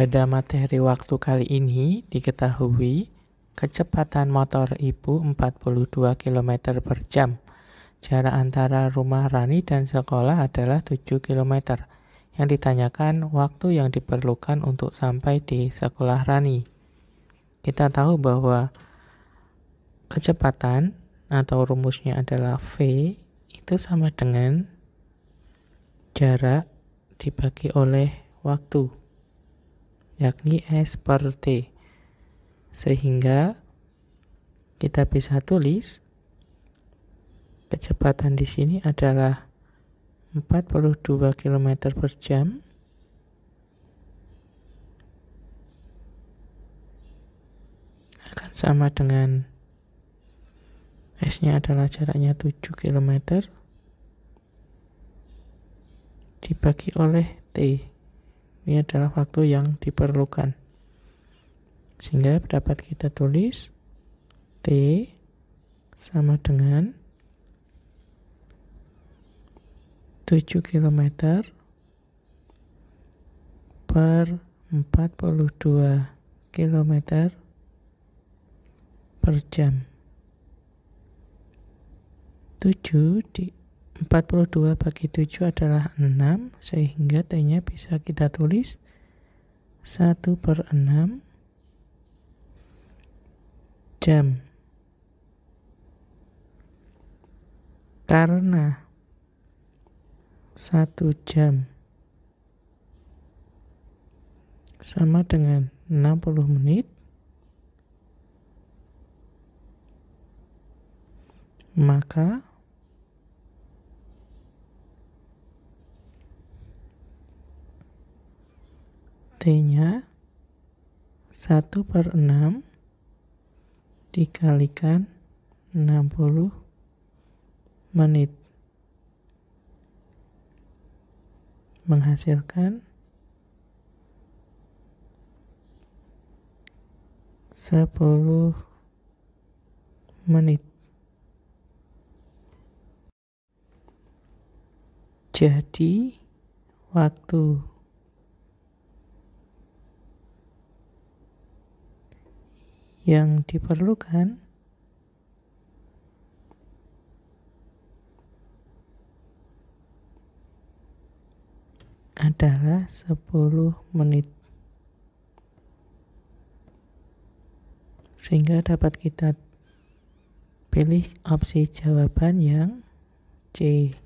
Pada materi waktu kali ini diketahui kecepatan motor ibu 42 km per jam. Jarak antara rumah Rani dan sekolah adalah 7 km. Yang ditanyakan waktu yang diperlukan untuk sampai di sekolah Rani. Kita tahu bahwa kecepatan atau rumusnya adalah V itu sama dengan jarak dibagi oleh waktu yakni S per T. Sehingga kita bisa tulis kecepatan di sini adalah 42 km per jam. Akan sama dengan S-nya adalah jaraknya 7 km dibagi oleh T. Ini adalah waktu yang diperlukan. Sehingga dapat kita tulis T sama dengan 7 km per 42 km per jam. 7 di 42 bagi 7 adalah 6, sehingga T-nya bisa kita tulis 1 per 6 jam. Karena 1 jam sama dengan 60 menit, maka T-nya 1 per 6 dikalikan 60 menit menghasilkan 10 menit jadi waktu yang diperlukan adalah 10 menit sehingga dapat kita pilih opsi jawaban yang C